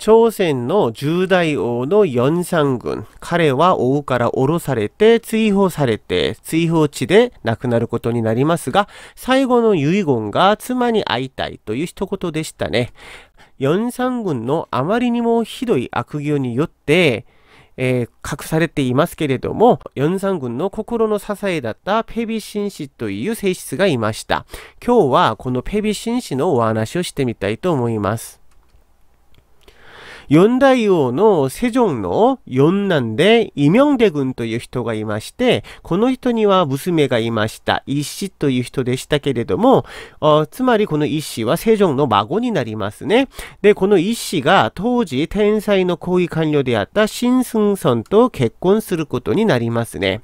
朝鮮の十大王の四三軍、彼は王から降ろされて、追放されて、追放地で亡くなることになりますが、最後の遺言が妻に会いたいという一言でしたね。四三軍のあまりにもひどい悪行によって、えー、隠されていますけれども、ヨンサン軍の心の支えだったペビシン氏という性質がいました。今日はこのペビシン氏のお話をしてみたいと思います。四大王のセジョンの四男で、イミョンデ軍という人がいまして、この人には娘がいました。一子という人でしたけれども、つまりこの一子はセジョンの孫になりますね。で、この一子が当時天才の行為官僚であったシン・スンソンと結婚することになりますね。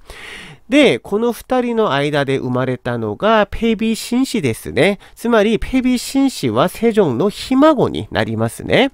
で、この二人の間で生まれたのが、ペビシン氏ですね。つまり、ペビシン氏はセジョンのひ孫になりますね。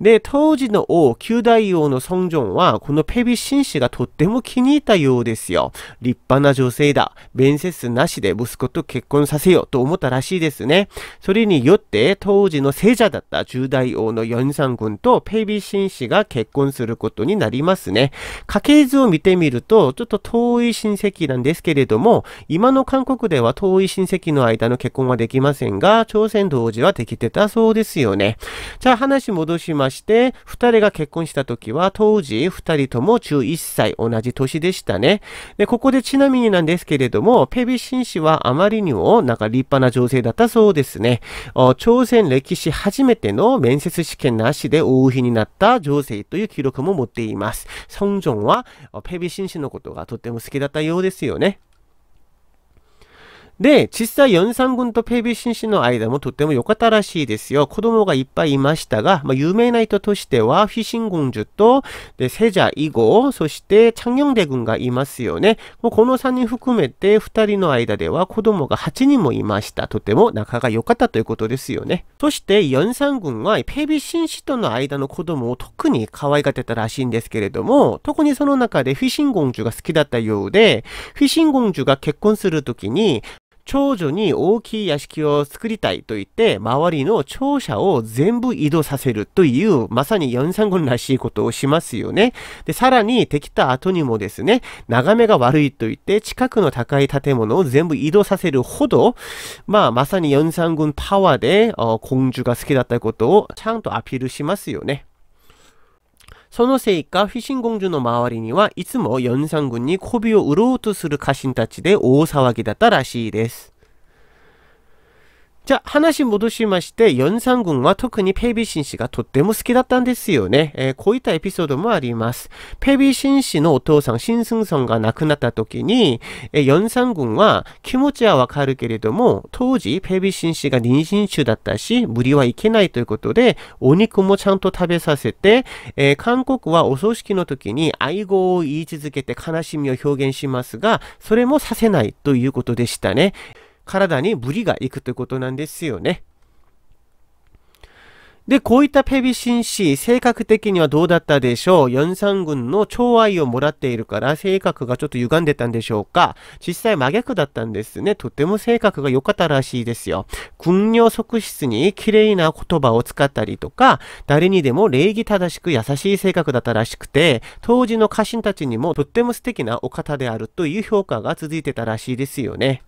で、当時の王、九大王の孫ジンは、このペビ紳士がとっても気に入ったようですよ。立派な女性だ。面接なしで息子と結婚させようと思ったらしいですね。それによって、当時の聖者だった十大王のヨンサン君とペビ紳士が結婚することになりますね。家系図を見てみると、ちょっと遠い親戚なんですけれども、今の韓国では遠い親戚の間の結婚はできませんが、朝鮮同時はできてたそうですよね。じゃあ話戻します。まして、2人が結婚した時は、当時2人とも11歳、同じ年でしたね。で、ここでちなみになんですけれども、ペビシン氏はあまりにもなんか立派な女性だったそうですね。朝鮮歴史初めての面接試験なしで王妃になった女性という記録も持っています。ソンジョンはペビシン氏のことがとても好きだったようですよね。で、実際、ヨンサン軍とペビシン氏の間もとても良かったらしいですよ。子供がいっぱいいましたが、まあ、有名な人としては、フィシンジ主と、で、セジャ以後、そしてチャンヨンデ軍がいますよね。もうこの3人含めて、2人の間では子供が8人もいました。とても仲が良かったということですよね。そして、ヨンサン軍は、ペビシン氏との間の子供を特に可愛がってたらしいんですけれども、特にその中でフィシンジ主が好きだったようで、フィシンジ主が結婚するときに、長女に大きい屋敷を作りたいと言って、周りの庁舎を全部移動させるという、まさに四三軍らしいことをしますよね。で、さらに、できた後にもですね、眺めが悪いと言って、近くの高い建物を全部移動させるほど、まあ、まさに四三軍パワーで、公主が好きだったことをちゃんとアピールしますよね。そのせいかフィシン公主の周りにはいつもヨンサン軍に媚びを売ろうとする家臣たちで大騒ぎだったらしいです。ゃあ話戻しまして、ヨンサン軍は特にペビシン氏がとっても好きだったんですよね。こういったエピソードもあります。ペビシン氏のお父さん、シンスンソンが亡くなった時に、えー、ヨンサン軍は気持ちはわかるけれども、当時ペビシン氏が妊娠中だったし、無理はいけないということで、お肉もちゃんと食べさせて、韓国はお葬式の時に愛語を言い続けて悲しみを表現しますが、それもさせないということでしたね。体にブリがいくということなんですよね。で、こういったペビシン氏、性格的にはどうだったでしょうヨンサン軍の寵愛をもらっているから、性格がちょっと歪んでたんでしょうか実際真逆だったんですね。とても性格が良かったらしいですよ。軍用側室に綺麗な言葉を使ったりとか、誰にでも礼儀正しく優しい性格だったらしくて、当時の家臣たちにもとっても素敵なお方であるという評価が続いてたらしいですよね。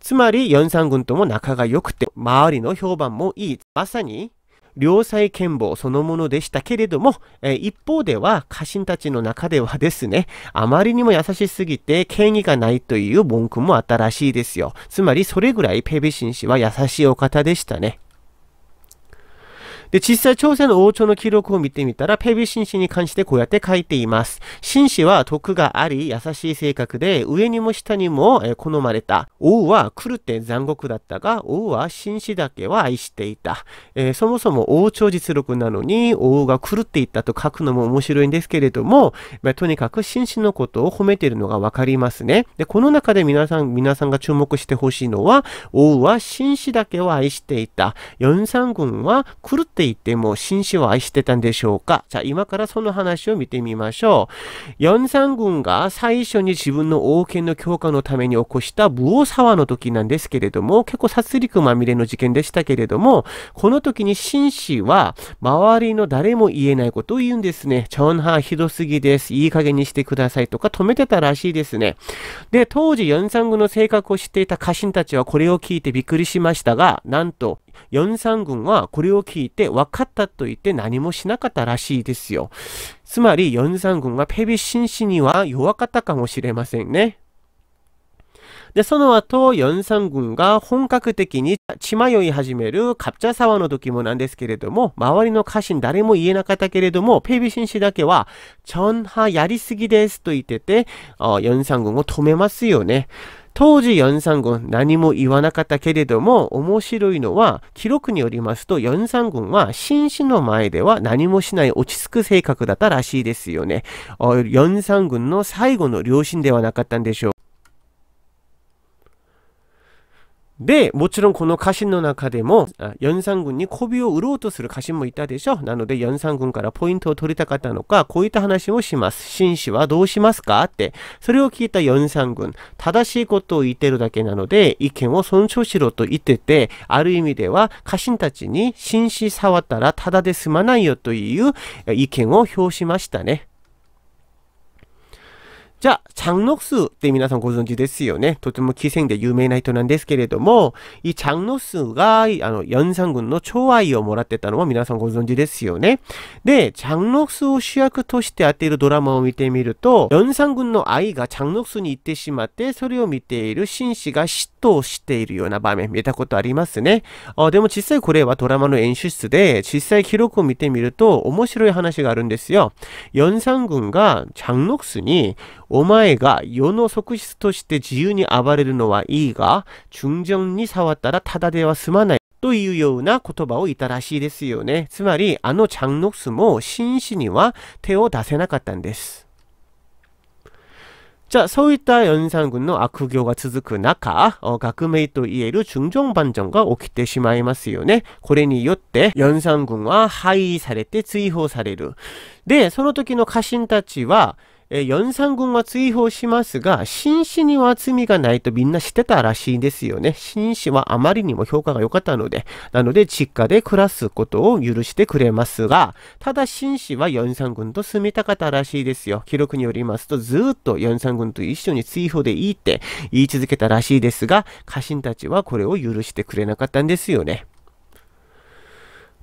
つまりヨンサン軍とも仲が良くて、周りの評判もいい。まさに、良妻賢母そのものでしたけれども、えー、一方では家臣たちの中ではですね、あまりにも優しすぎて権威がないという文句もあったらしいですよ。つまりそれぐらいペビシン氏は優しいお方でしたね。で、実際朝鮮の王朝の記録を見てみたら、ペビ紳士に関してこうやって書いています。紳士は徳があり、優しい性格で、上にも下にも好まれた。王は狂って残酷だったが、王は紳士だけは愛していた。えー、そもそも王朝実力なのに、王が狂っていったと書くのも面白いんですけれども、まあ、とにかく紳士のことを褒めているのがわかりますね。で、この中で皆さん、皆さんが注目してほしいのは、王は紳士だけを愛していた。四三軍は狂ってっていても紳士を愛してたんでしょうかじゃあ今からその話を見てみましょう。ヨンサン軍が最初に自分の王権の強化のために起こした武王沢の時なんですけれども、結構殺戮まみれの事件でしたけれども、この時に紳士は周りの誰も言えないことを言うんですね。チョンハひどすぎです。いい加減にしてくださいとか止めてたらしいですね。で、当時ヨンサン軍の性格を知っていた家臣たちはこれを聞いてびっくりしましたが、なんとヨンサン軍はこれを聞いて分かったと言って何もしなかったらしいですよ。つまりヨンサン軍がペビシン氏には弱かったかもしれませんね。で、その後、ヨンサン軍が本格的に血迷い始めるカプチャ沢の時もなんですけれども、周りの家臣誰も言えなかったけれども、ペビシン氏だけは、チョンハやりすぎですと言ってて、ヨンサン軍を止めますよね。当時435何も言わなかったけれども面白いのは記録によりますと4 3軍は紳士の前では何もしない落ち着く性格だったらしいですよね。4 3軍の最後の両親ではなかったんでしょう。で、もちろんこの家臣の中でも、연산軍に媚びを売ろうとする家臣もいたでしょなので、연산軍からポイントを取りたかったのか、こういった話をします。紳士はどうしますかって。それを聞いた연산軍。正しいことを言ってるだけなので、意見を尊重しろと言ってて、ある意味では、家臣たちに紳士触ったらただで済まないよという意見を表しましたね。じゃあ、장ノスって皆さんご存知ですよね。とても奇戦で有名な人なんですけれども、い장ノスが、あの、연ン軍の寵愛をもらってたのは皆さんご存知ですよね。で、ャ장ノスを主役としてっているドラマを見てみると、연ン軍の愛がャ장ノスに行ってしまって、それを見ている紳士が嫉妬しているような場面見たことありますね。あでも実際これはドラマの演出で、実際記録を見てみると面白い話があるんですよ。연ン軍がャ장ノスにお前が世の側室として自由に暴れるのはいいが、純情に触ったらただでは済まない。というような言葉を言ったらしいですよね。つまり、あのチャンノクスも真摯には手を出せなかったんです。じゃあ、そういった연산軍の悪行が続く中、革命と言える중종万전が起きてしまいますよね。これによって、연산軍は廃位されて追放される。で、その時の家臣たちは、えー、4軍は追放しますが、紳士には罪がないとみんな知ってたらしいんですよね。紳士はあまりにも評価が良かったので、なので実家で暮らすことを許してくれますが、ただ紳士は43軍と住みたかったらしいですよ。記録によりますと、ずっと43軍と一緒に追放でいいって言い続けたらしいですが、家臣たちはこれを許してくれなかったんですよね。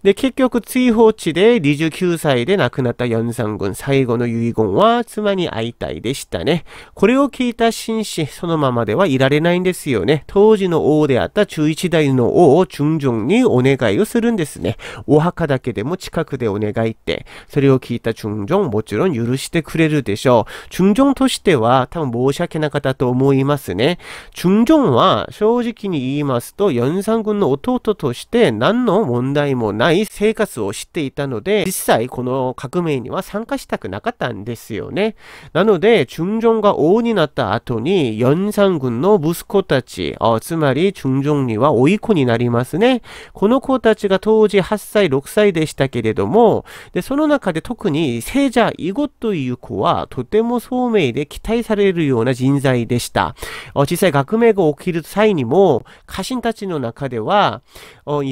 で、結局追放地で29歳で亡くなったヨンサン軍、最後の遺言は妻に会いたいでしたね。これを聞いた紳士、そのままではいられないんですよね。当時の王であった中一代の王を順々にお願いをするんですね。お墓だけでも近くでお願いって、それを聞いた順序もちろん許してくれるでしょう。順序としては多分申し訳なかったと思いますね。順序は正直に言いますと、ヨンサン軍の弟として何の問題もないない生活をしていたので、実際この革命には参加したくなかったんですよね。なので、中将が王になった後に、연산軍の息子たち、つまり順将には甥い子になりますね。この子たちが当時8歳、6歳でしたけれども、でその中で特に聖者囲碁という子は、とても聡明で期待されるような人材でした。実際革命が起きる際にも、家臣たちの中では、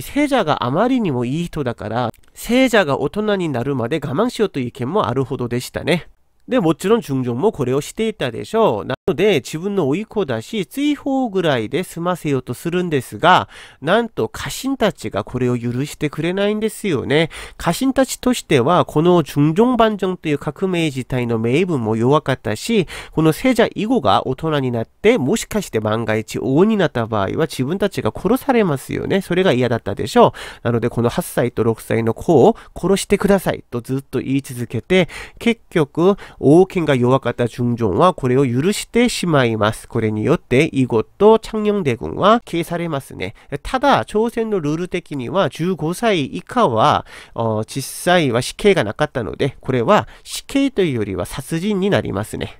聖者があまりにもいい人だから、聖者が大人になるまで我慢しようという意見もあるほどでしたね。で、もちろん中将もこれをしていたでしょう。ので、自分の甥っ子だし、追放ぐらいで済ませようとするんですが、なんと家臣たちがこれを許してくれないんですよね。家臣たちとしては、この純情万丈という革命自体の名分も弱かったし、この聖者以後が大人になって、もしかして万が一王になった場合は自分たちが殺されますよね。それが嫌だったでしょう。なので、この8歳と6歳の子を殺してくださいとずっと言い続けて、結局、王権が弱かった純情はこれを許しててしまいます。これによって、イゴと창ン대군は消されますね。ただ、朝鮮のルール的には15歳以下は、実際は死刑がなかったので、これは死刑というよりは殺人になりますね。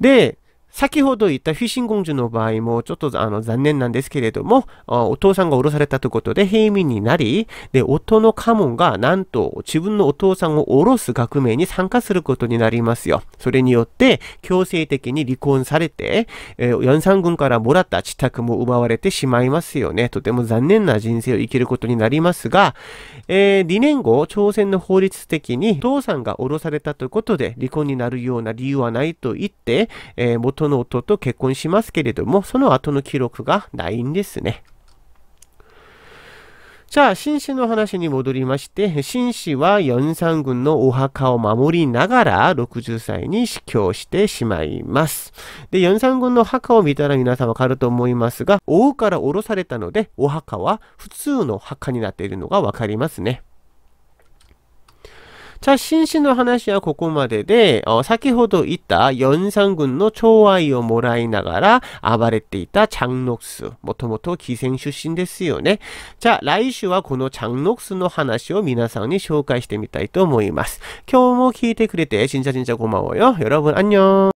で、先ほど言ったフィッシング公主の場合もちょっとあの残念なんですけれども、お父さんがろされたということで平民になり、で、夫のカモンがなんと自分のお父さんをろす革命に参加することになりますよ。それによって強制的に離婚されて、えー、ヨ軍からもらった自宅も奪われてしまいますよね。とても残念な人生を生きることになりますが、えー、2年後、朝鮮の法律的にお父さんがろされたということで離婚になるような理由はないと言って、えー、元元の夫と結婚しますけれども、その後の記録がないんですね。じゃあ、紳士の話に戻りまして、紳士は四三軍のお墓を守りながら60歳に死去してしまいます。で、四三軍の墓を見たら皆さんわかると思いますが、王から降ろされたので、お墓は普通の墓になっているのがわかりますね。자신신의하나시와고구마데데어사키호도있다연산군의초와이오모라이나가라아바레떼있다장록수모토모토기생출신ですよね자라이슈와고노장록수의하나시오미나상니紹介してみたいと思います今日も聞いてくれて진짜진짜고마워요여러분안녕